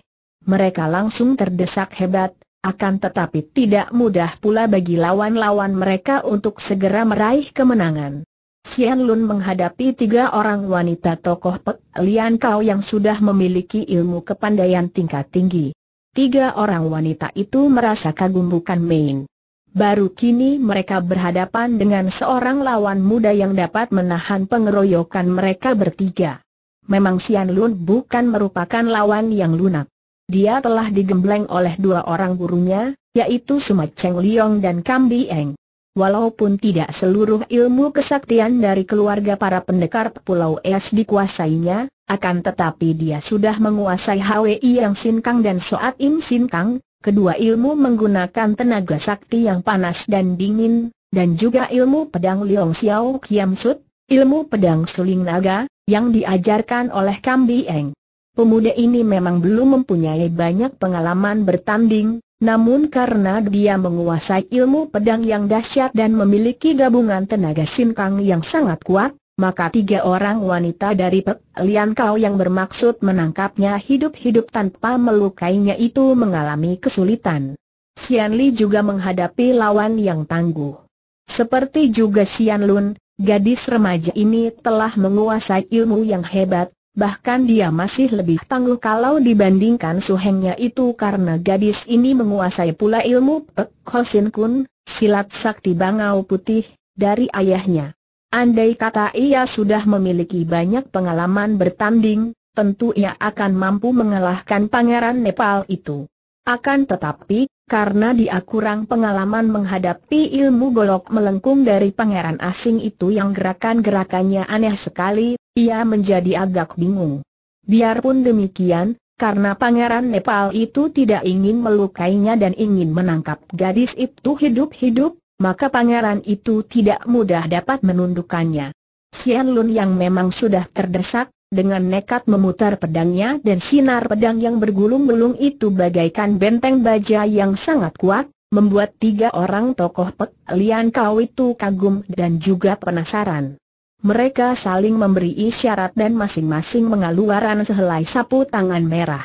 Mereka langsung terdesak hebat, akan tetapi tidak mudah pula bagi lawan-lawan mereka untuk segera meraih kemenangan. Sian Lun menghadapi tiga orang wanita tokoh Pek Lian Kau yang sudah memiliki ilmu kepandaian tingkat tinggi. Tiga orang wanita itu merasa kagum bukan main baru kini mereka berhadapan dengan seorang lawan muda yang dapat menahan pengeroyokan mereka bertiga. Memang Sian Lun bukan merupakan lawan yang lunak. Dia telah digembleng oleh dua orang gurunya, yaitu Sumat Cheng Liong dan Kam Eng. Walaupun tidak seluruh ilmu kesaktian dari keluarga para pendekar Pulau Es dikuasainya, akan tetapi dia sudah menguasai Hwi Yang Sin Kang dan Soat Im Sin Kang, kedua ilmu menggunakan tenaga sakti yang panas dan dingin, dan juga ilmu pedang Liong Xiao Kiam Sut, ilmu pedang suling naga, yang diajarkan oleh Kam Bi Eng. Pemuda ini memang belum mempunyai banyak pengalaman bertanding, namun karena dia menguasai ilmu pedang yang dahsyat dan memiliki gabungan tenaga Kang yang sangat kuat, maka tiga orang wanita dari Pek Lian Kau yang bermaksud menangkapnya hidup-hidup tanpa melukainya itu mengalami kesulitan. Xianli Li juga menghadapi lawan yang tangguh. Seperti juga Xianlun, Lun, gadis remaja ini telah menguasai ilmu yang hebat, Bahkan dia masih lebih tangguh kalau dibandingkan suhengnya itu karena gadis ini menguasai pula ilmu Pek Hosin Kun, silat sakti bangau putih, dari ayahnya. Andai kata ia sudah memiliki banyak pengalaman bertanding, tentu ia akan mampu mengalahkan pangeran Nepal itu. Akan tetapi, karena dia kurang pengalaman menghadapi ilmu golok melengkung dari pangeran asing itu yang gerakan-gerakannya aneh sekali, ia menjadi agak bingung. Biarpun demikian, karena pangeran Nepal itu tidak ingin melukainya dan ingin menangkap gadis itu hidup-hidup, maka pangeran itu tidak mudah dapat menundukkannya. Xian Lun yang memang sudah terdesak, dengan nekat memutar pedangnya dan sinar pedang yang bergulung-gulung itu bagaikan benteng baja yang sangat kuat, membuat tiga orang tokoh Pek Lian Kau itu kagum dan juga penasaran. Mereka saling memberi isyarat dan masing-masing mengeluarkan sehelai sapu tangan merah.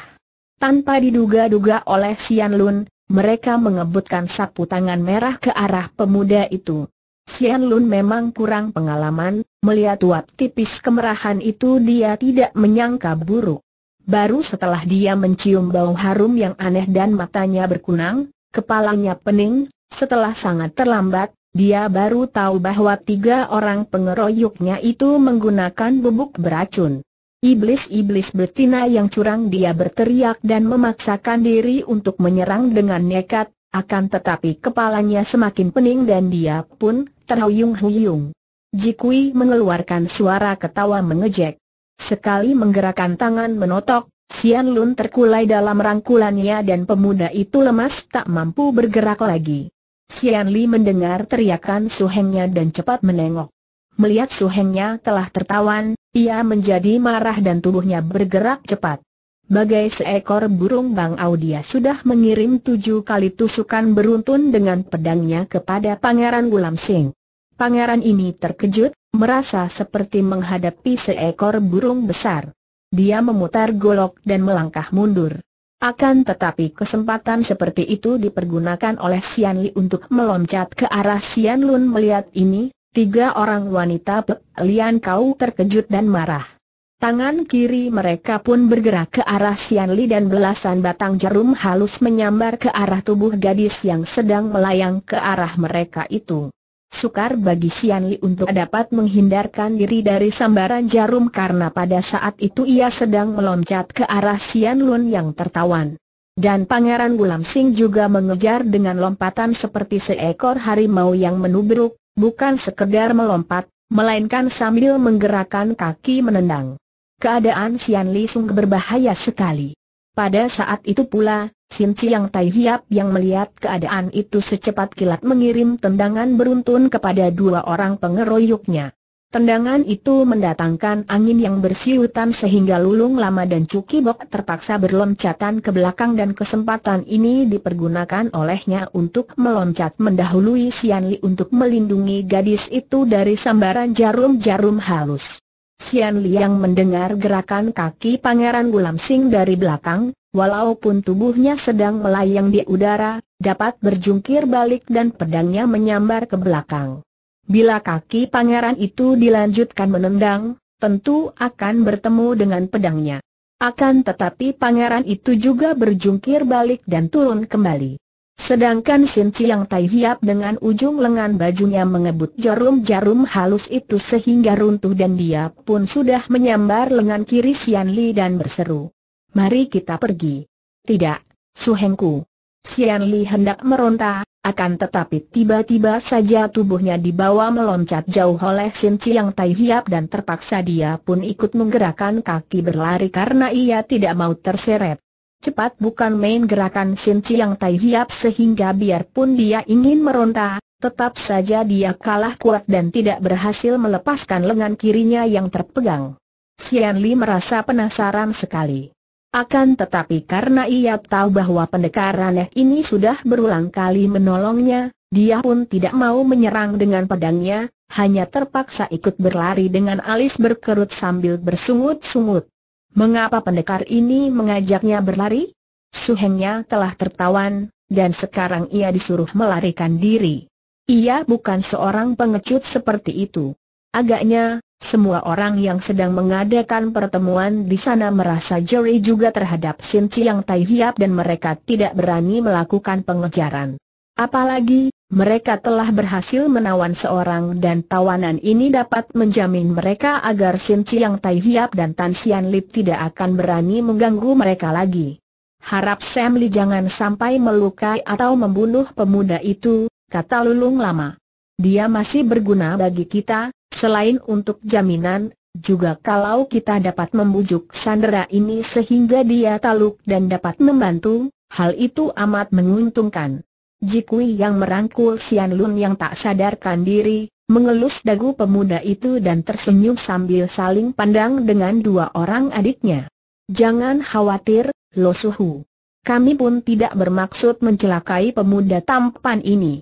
Tanpa diduga-duga oleh Xian Lun, mereka mengebutkan sapu tangan merah ke arah pemuda itu. Sian Lun memang kurang pengalaman, melihat uap tipis kemerahan itu dia tidak menyangka buruk. Baru setelah dia mencium bau harum yang aneh dan matanya berkunang, kepalanya pening, setelah sangat terlambat, dia baru tahu bahwa tiga orang pengeroyoknya itu menggunakan bubuk beracun. Iblis-iblis betina yang curang dia berteriak dan memaksakan diri untuk menyerang dengan nekat, akan tetapi kepalanya semakin pening dan dia pun terhuyung-huyung. Jikui mengeluarkan suara ketawa mengejek. Sekali menggerakkan tangan menotok, Sian Lun terkulai dalam rangkulannya dan pemuda itu lemas tak mampu bergerak lagi. Sian Li mendengar teriakan Su Hengnya dan cepat menengok. Melihat Su Hengnya telah tertawan, ia menjadi marah dan tubuhnya bergerak cepat. Bagai seekor burung bangau dia sudah mengirim tujuh kali tusukan beruntun dengan pedangnya kepada Pangeran Gulam Sing. Pangeran ini terkejut, merasa seperti menghadapi seekor burung besar. Dia memutar golok dan melangkah mundur. Akan tetapi kesempatan seperti itu dipergunakan oleh Xian Li untuk meloncat ke arah Xian Lun melihat ini, Tiga orang wanita Lian Kau terkejut dan marah. Tangan kiri mereka pun bergerak ke arah Sian Li dan belasan batang jarum halus menyambar ke arah tubuh gadis yang sedang melayang ke arah mereka itu. Sukar bagi Sian Li untuk dapat menghindarkan diri dari sambaran jarum karena pada saat itu ia sedang meloncat ke arah Sian Lun yang tertawan. Dan Pangeran Gulam Sing juga mengejar dengan lompatan seperti seekor harimau yang menubruk, Bukan sekedar melompat, melainkan sambil menggerakkan kaki menendang. Keadaan Sian Li Sung berbahaya sekali. Pada saat itu pula, Sin Chiang Tai Hiap yang melihat keadaan itu secepat kilat mengirim tendangan beruntun kepada dua orang pengeroyoknya. Tendangan itu mendatangkan angin yang bersiutan sehingga Lulung Lama dan Cuki Bok terpaksa berloncatan ke belakang dan kesempatan ini dipergunakan olehnya untuk meloncat mendahului Sian untuk melindungi gadis itu dari sambaran jarum-jarum halus. Sian yang mendengar gerakan kaki Pangeran Gulam Sing dari belakang, walaupun tubuhnya sedang melayang di udara, dapat berjungkir balik dan pedangnya menyambar ke belakang. Bila kaki pangeran itu dilanjutkan menendang, tentu akan bertemu dengan pedangnya. Akan tetapi pangeran itu juga berjungkir balik dan turun kembali. Sedangkan Sin Chiang Tai Hiap dengan ujung lengan bajunya mengebut jarum-jarum halus itu sehingga runtuh dan dia pun sudah menyambar lengan kiri Sian Li dan berseru. Mari kita pergi. Tidak, Suhengku. Sian Li hendak meronta, akan tetapi tiba-tiba saja tubuhnya dibawa meloncat jauh oleh Sim Chiang Tai Hiap dan terpaksa dia pun ikut menggerakkan kaki berlari karena ia tidak mau terseret. Cepat bukan main gerakan Sim Chiang Tai Hiap sehingga biarpun dia ingin meronta, tetap saja dia kalah kuat dan tidak berhasil melepaskan lengan kirinya yang terpegang. Xian Li merasa penasaran sekali. Akan tetapi karena ia tahu bahwa pendekar aneh ini sudah berulang kali menolongnya, dia pun tidak mau menyerang dengan pedangnya, hanya terpaksa ikut berlari dengan alis berkerut sambil bersungut-sungut. Mengapa pendekar ini mengajaknya berlari? Suhengnya telah tertawan, dan sekarang ia disuruh melarikan diri. Ia bukan seorang pengecut seperti itu. Agaknya, semua orang yang sedang mengadakan pertemuan di sana merasa jeri juga terhadap Sin Chiang Tai Hiap dan mereka tidak berani melakukan pengejaran. Apalagi, mereka telah berhasil menawan seorang dan tawanan ini dapat menjamin mereka agar Sin Chiang Tai Hiap dan Tan Sian Lip tidak akan berani mengganggu mereka lagi. Harap Sam Li jangan sampai melukai atau membunuh pemuda itu, kata Lulung Lama. Dia masih berguna bagi kita, Selain untuk jaminan, juga kalau kita dapat membujuk sandera ini sehingga dia taluk dan dapat membantu, hal itu amat menguntungkan. Jikui yang merangkul Sian Lun yang tak sadarkan diri, mengelus dagu pemuda itu dan tersenyum sambil saling pandang dengan dua orang adiknya. Jangan khawatir, Lo Suhu. Kami pun tidak bermaksud mencelakai pemuda tampan ini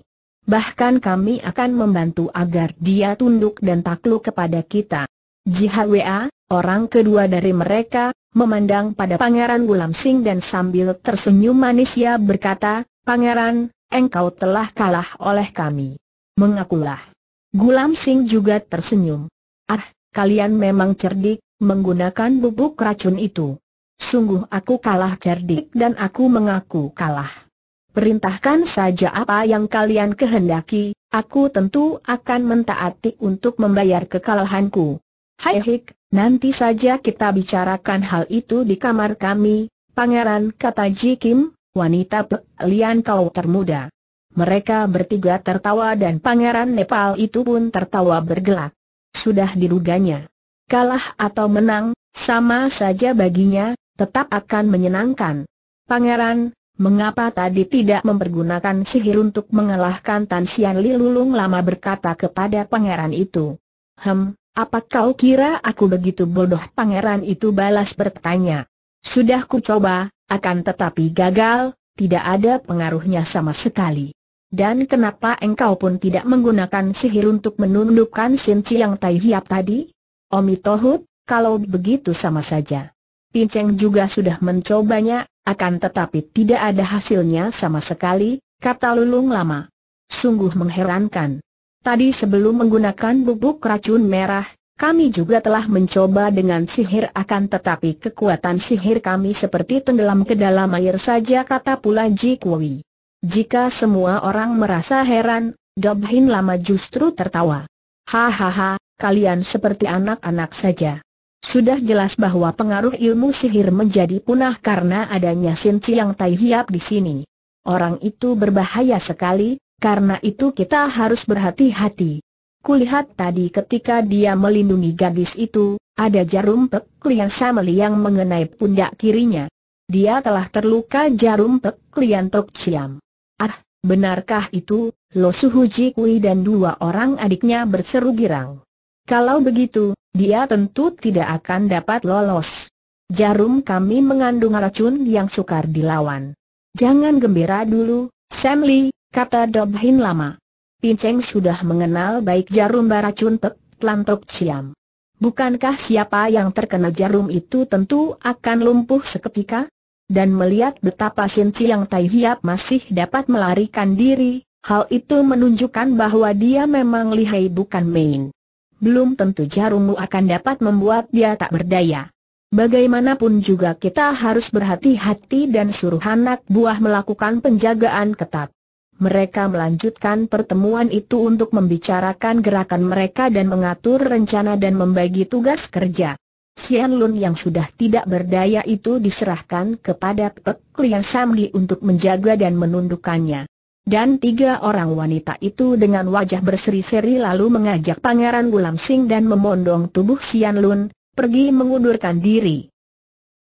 bahkan kami akan membantu agar dia tunduk dan takluk kepada kita. Jihwa, orang kedua dari mereka, memandang pada Pangeran Gulam Singh dan sambil tersenyum manis ia berkata, Pangeran, engkau telah kalah oleh kami. Mengakulah. Gulam Singh juga tersenyum. Ah, kalian memang cerdik, menggunakan bubuk racun itu. Sungguh aku kalah cerdik dan aku mengaku kalah. Perintahkan saja apa yang kalian kehendaki, aku tentu akan mentaati untuk membayar kekalahanku. Hai Hik, nanti saja kita bicarakan hal itu di kamar kami, pangeran kata Ji Kim, wanita pelian kau termuda. Mereka bertiga tertawa dan pangeran Nepal itu pun tertawa bergelak. Sudah diruganya. Kalah atau menang, sama saja baginya, tetap akan menyenangkan. Pangeran, Mengapa tadi tidak mempergunakan sihir untuk mengalahkan Tan Sian Li Lulung lama berkata kepada pangeran itu. Hem, apa kau kira aku begitu bodoh pangeran itu balas bertanya. Sudah ku coba, akan tetapi gagal, tidak ada pengaruhnya sama sekali. Dan kenapa engkau pun tidak menggunakan sihir untuk menundukkan Sin Chiang Tai Hiap tadi? Omi Tohut, kalau begitu sama saja. Pinceng juga sudah mencobanya, akan tetapi tidak ada hasilnya sama sekali, kata Lulung Lama. Sungguh mengherankan. Tadi sebelum menggunakan bubuk racun merah, kami juga telah mencoba dengan sihir akan tetapi kekuatan sihir kami seperti tenggelam ke dalam air saja kata pula Ji Jika semua orang merasa heran, Dobhin lama justru tertawa. Hahaha, kalian seperti anak-anak saja. Sudah jelas bahwa pengaruh ilmu sihir menjadi punah karena adanya Sin Chiang Tai Hiap di sini. Orang itu berbahaya sekali, karena itu kita harus berhati-hati. Kulihat tadi ketika dia melindungi gadis itu, ada jarum pek yang Sameli yang mengenai pundak kirinya. Dia telah terluka jarum pek klien Tok Ciam. Ah, benarkah itu? Lo Suhuji Kui dan dua orang adiknya berseru girang. Kalau begitu, dia tentu tidak akan dapat lolos. Jarum kami mengandung racun yang sukar dilawan. Jangan gembira dulu, Sam Lee, kata Dobhin Lama. Pinceng sudah mengenal baik jarum baracun Pek Lantok Ciam. Bukankah siapa yang terkena jarum itu tentu akan lumpuh seketika? Dan melihat betapa Sin Chiang Tai Hiap masih dapat melarikan diri, hal itu menunjukkan bahwa dia memang lihai bukan main belum tentu jarummu akan dapat membuat dia tak berdaya. Bagaimanapun juga kita harus berhati-hati dan suruh anak buah melakukan penjagaan ketat. Mereka melanjutkan pertemuan itu untuk membicarakan gerakan mereka dan mengatur rencana dan membagi tugas kerja. Sian Lun yang sudah tidak berdaya itu diserahkan kepada Pek Lian Samli untuk menjaga dan menundukkannya. Dan tiga orang wanita itu dengan wajah berseri-seri lalu mengajak Pangeran Gulam dan memondong tubuh Sian Lun, pergi mengundurkan diri.